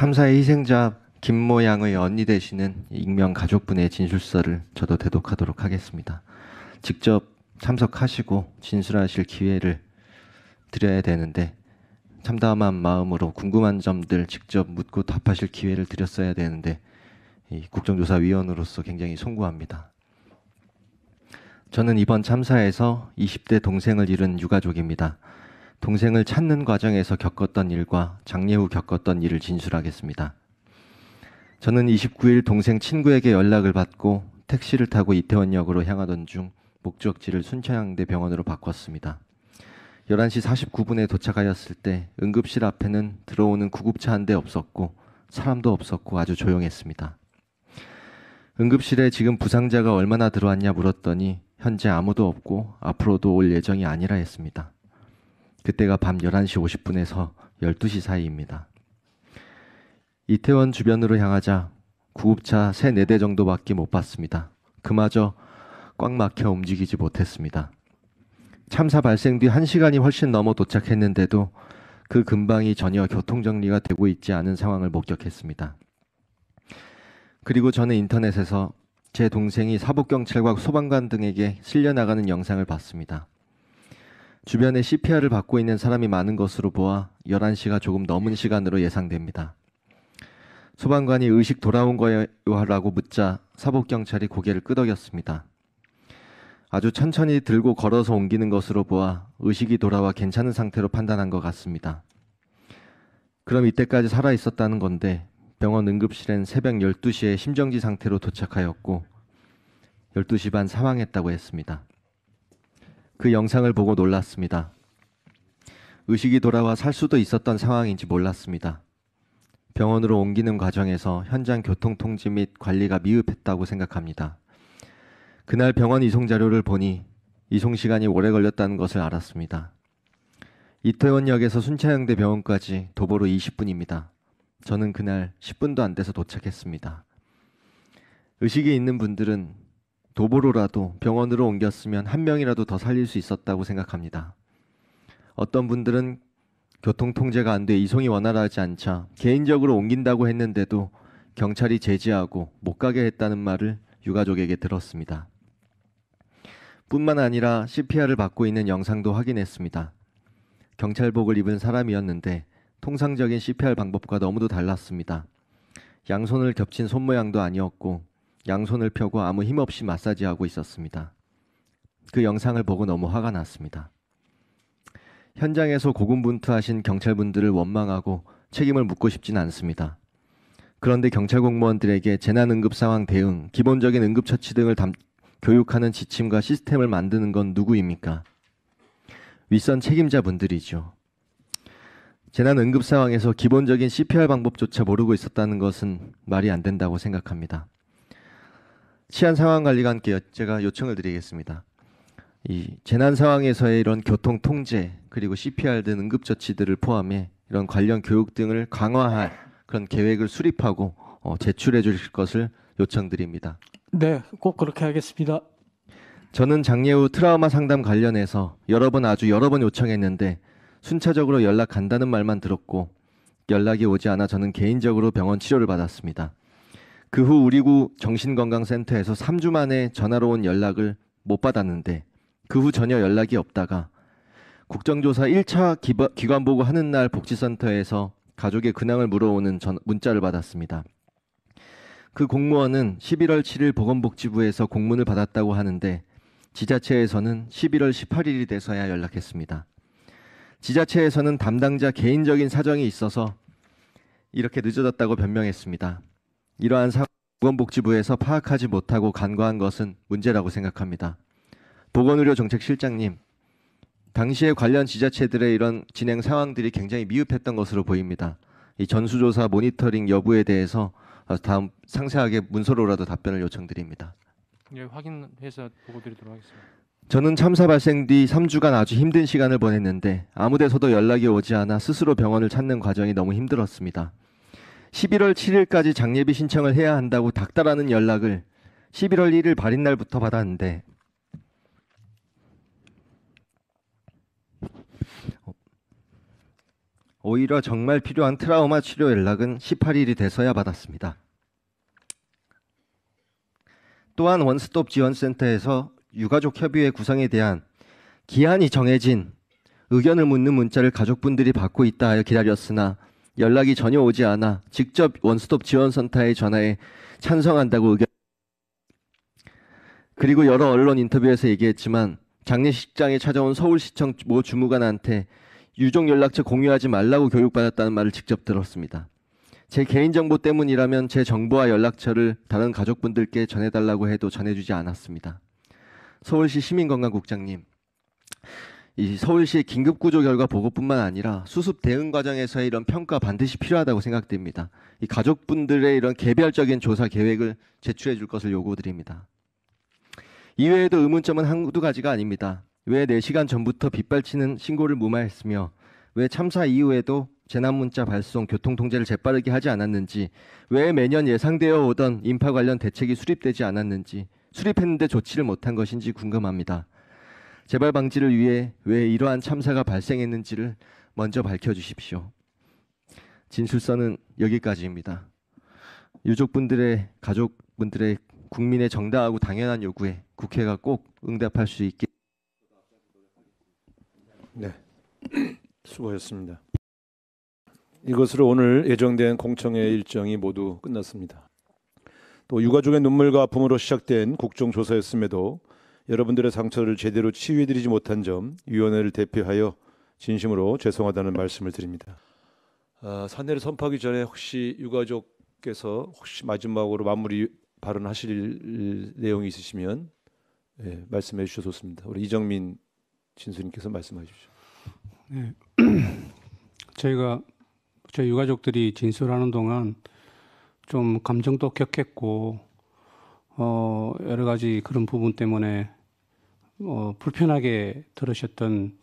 참사의 희생자 김모 양의 언니 되시는 익명 가족분의 진술서를 저도 대독하도록 하겠습니다. 직접 참석하시고 진술하실 기회를 드려야 되는데 참담한 마음으로 궁금한 점들 직접 묻고 답하실 기회를 드렸어야 되는데 국정조사위원으로서 굉장히 송구합니다. 저는 이번 참사에서 20대 동생을 잃은 유가족입니다. 동생을 찾는 과정에서 겪었던 일과 장례 후 겪었던 일을 진술하겠습니다. 저는 29일 동생 친구에게 연락을 받고 택시를 타고 이태원역으로 향하던 중 목적지를 순천향대 병원으로 바꿨습니다. 11시 49분에 도착하였을 때 응급실 앞에는 들어오는 구급차 한 대 없었고 사람도 없었고 아주 조용했습니다. 응급실에 지금 부상자가 얼마나 들어왔냐 물었더니 현재 아무도 없고 앞으로도 올 예정이 아니라 했습니다. 그때가 밤 11시 50분에서 12시 사이입니다. 이태원 주변으로 향하자 구급차 3, 4대 정도밖에 못 봤습니다. 그마저 꽉 막혀 움직이지 못했습니다. 참사 발생 뒤 1시간이 훨씬 넘어 도착했는데도 그 근방이 전혀 교통정리가 되고 있지 않은 상황을 목격했습니다. 그리고 저는 인터넷에서 제 동생이 사복경찰과 소방관 등에게 실려나가는 영상을 봤습니다. 주변에 CPR을 받고 있는 사람이 많은 것으로 보아 11시가 조금 넘은 시간으로 예상됩니다. 소방관이 의식 돌아온 거라고 묻자 사복경찰이 고개를 끄덕였습니다. 아주 천천히 들고 걸어서 옮기는 것으로 보아 의식이 돌아와 괜찮은 상태로 판단한 것 같습니다. 그럼 이때까지 살아 있었다는 건데 병원 응급실엔 새벽 12시에 심정지 상태로 도착하였고 12시 반 사망했다고 했습니다. 그 영상을 보고 놀랐습니다. 의식이 돌아와 살 수도 있었던 상황인지 몰랐습니다. 병원으로 옮기는 과정에서 현장 교통 통지 및 관리가 미흡했다고 생각합니다. 그날 병원 이송 자료를 보니 이송 시간이 오래 걸렸다는 것을 알았습니다. 이태원역에서 순창대 병원까지 도보로 20분입니다. 저는 그날 10분도 안 돼서 도착했습니다. 의식이 있는 분들은 도보로라도 병원으로 옮겼으면 한 명이라도 더 살릴 수 있었다고 생각합니다. 어떤 분들은 교통 통제가 안 돼 이송이 원활하지 않자 개인적으로 옮긴다고 했는데도 경찰이 제지하고 못 가게 했다는 말을 유가족에게 들었습니다. 뿐만 아니라 CPR을 받고 있는 영상도 확인했습니다. 경찰복을 입은 사람이었는데 통상적인 CPR 방법과 너무도 달랐습니다. 양손을 겹친 손 모양도 아니었고 양손을 펴고 아무 힘 없이 마사지하고 있었습니다. 그 영상을 보고 너무 화가 났습니다. 현장에서 고군분투하신 경찰분들을 원망하고 책임을 묻고 싶진 않습니다. 그런데 경찰 공무원들에게 재난응급 상황 대응, 기본적인 응급처치 등을 담, 교육하는 지침과 시스템을 만드는 건 누구입니까? 윗선 책임자분들이죠. 재난 응급 상황에서 기본적인 CPR 방법조차 모르고 있었다는 것은 말이 안 된다고 생각합니다. 치안 상황 관리가 함께 제가 요청을 드리겠습니다. 이 재난 상황에서의 이런 교통 통제 그리고 CPR 등 응급 조치들을 포함해 이런 관련 교육 등을 강화할 그런 계획을 수립하고 어, 제출해 주실 것을 요청드립니다. 네, 꼭 그렇게 하겠습니다. 저는 장례후 트라우마 상담 관련해서 여러 번 아주 여러 번 요청했는데 순차적으로 연락 간다는 말만 들었고 연락이 오지 않아 저는 개인적으로 병원 치료를 받았습니다. 그후 우리구 정신건강센터에서 3주 만에 전화로 온 연락을 못 받았는데 그 후 전혀 연락이 없다가 국정조사 1차 기바, 기관 보고 하는 날 복지센터에서 가족의 근황을 물어오는 전, 문자를 받았습니다. 그 공무원은 11월 7일 보건복지부에서 공문을 받았다고 하는데 지자체에서는 11월 18일이 돼서야 연락했습니다. 지자체에서는 담당자 개인적인 사정이 있어서 이렇게 늦어졌다고 변명했습니다. 이러한 상황 보건복지부에서 파악하지 못하고 간과한 것은 문제라고 생각합니다. 보건의료정책실장님, 당시에 관련 지자체들의 이런 진행 상황들이 굉장히 미흡했던 것으로 보입니다. 이 전수조사 모니터링 여부에 대해서 다음 상세하게 문서로라도 답변을 요청드립니다. 예, 확인해서 보고 드리도록 하겠습니다. 저는 참사 발생 뒤 3주간 아주 힘든 시간을 보냈는데 아무 데서도 연락이 오지 않아 스스로 병원을 찾는 과정이 너무 힘들었습니다. 11월 7일까지 장례비 신청을 해야 한다고 닥달하는 연락을 11월 1일 발인 날부터 받았는데 오히려 정말 필요한 트라우마 치료 연락은 18일이 돼서야 받았습니다. 또한 원스톱 지원센터에서 유가족 협의회 구성에 대한 기한이 정해진 의견을 묻는 문자를 가족분들이 받고 있다 하여 기다렸으나 연락이 전혀 오지 않아 직접 원스톱 지원센터에 전화해 찬성한다고 의견 그리고 여러 언론 인터뷰에서 얘기했지만 장례식장에 찾아온 서울시청 모 뭐 주무관한테 유족 연락처 공유하지 말라고 교육받았다는 말을 직접 들었습니다. 제 개인정보 때문이라면 제 정보와 연락처를 다른 가족분들께 전해달라고 해도 전해주지 않았습니다. 서울시 시민건강국장님, 이 서울시의 긴급구조 결과 보고뿐만 아니라 수습 대응 과정에서의 이런 평가 반드시 필요하다고 생각됩니다. 이 가족분들의 이런 개별적인 조사 계획을 제출해 줄 것을 요구드립니다. 이외에도 의문점은 한두 가지가 아닙니다. 왜 4시간 전부터 빗발치는 신고를 무마했으며 왜 참사 이후에도 재난문자 발송, 교통통제를 재빠르게 하지 않았는지 왜 매년 예상되어 오던 인파 관련 대책이 수립되지 않았는지 수립했는데 조치를 못한 것인지 궁금합니다. 재발 방지를 위해 왜 이러한 참사가 발생했는지를 먼저 밝혀주십시오. 진술서는 여기까지입니다. 유족분들의 가족분들의 국민의 정당하고 당연한 요구에 국회가 꼭 응답할 수 있게. 네, 수고하셨습니다. 이것으로 오늘 예정된 공청회 일정이 모두 끝났습니다. 또 유가족의 눈물과 아픔으로 시작된 국정조사였음에도 여러분들의 상처를 제대로 치유해드리지 못한 점 위원회를 대표하여 진심으로 죄송하다는 말씀을 드립니다. 아, 사내를 선포하기 전에 혹시 유가족께서 혹시 마지막으로 마무리 발언하실 내용이 있으시면 예, 말씀해 주셔서 좋습니다. 우리 이정민 진수님께서 말씀하십시오. 네. 저희가 저희 유가족들이 진술하는 동안 좀 감정도 격했고 어, 여러 가지 그런 부분 때문에 어, 불편하게 들으셨던